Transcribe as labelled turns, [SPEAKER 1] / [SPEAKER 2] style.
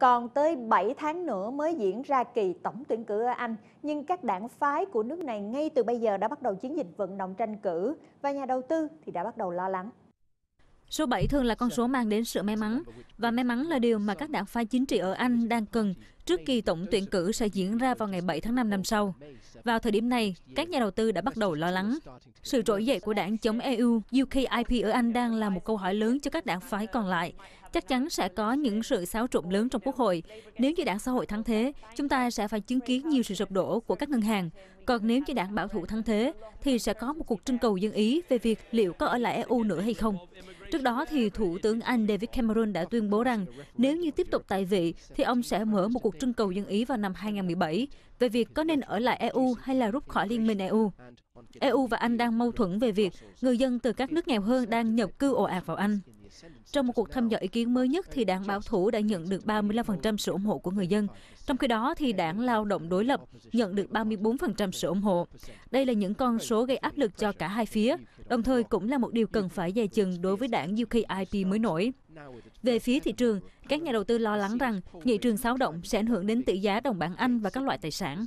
[SPEAKER 1] Còn tới 7 tháng nữa mới diễn ra kỳ tổng tuyển cử ở Anh, nhưng các đảng phái của nước này ngay từ bây giờ đã bắt đầu chiến dịch vận động tranh cử và nhà đầu tư thì đã bắt đầu lo lắng.
[SPEAKER 2] Số 7 thường là con số mang đến sự may mắn, và may mắn là điều mà các đảng phái chính trị ở Anh đang cần trước kỳ tổng tuyển cử sẽ diễn ra vào ngày 7 tháng 5 năm sau. Vào thời điểm này, các nhà đầu tư đã bắt đầu lo lắng. Sự trỗi dậy của đảng chống EU, UKIP ở Anh đang là một câu hỏi lớn cho các đảng phái còn lại. Chắc chắn sẽ có những sự xáo trộn lớn trong Quốc hội. Nếu như đảng xã hội thắng thế, chúng ta sẽ phải chứng kiến nhiều sự sụp đổ của các ngân hàng. Còn nếu như đảng bảo thủ thắng thế, thì sẽ có một cuộc trưng cầu dân ý về việc liệu có ở lại EU nữa hay không. Trước đó, thì Thủ tướng Anh David Cameron đã tuyên bố rằng nếu như tiếp tục tại vị, thì ông sẽ mở một cuộc trưng cầu dân ý vào năm 2017 về việc có nên ở lại EU hay là rút khỏi Liên minh EU. EU và Anh đang mâu thuẫn về việc người dân từ các nước nghèo hơn đang nhập cư ồ ạt vào Anh. Trong một cuộc thăm dò ý kiến mới nhất thì đảng bảo thủ đã nhận được 35% sự ủng hộ của người dân, trong khi đó thì đảng lao động đối lập nhận được 34% sự ủng hộ. Đây là những con số gây áp lực cho cả hai phía, đồng thời cũng là một điều cần phải dè chừng đối với đảng UKIP mới nổi. Về phía thị trường, các nhà đầu tư lo lắng rằng nghị trường xáo động sẽ ảnh hưởng đến tỷ giá đồng bảng Anh và các loại tài sản.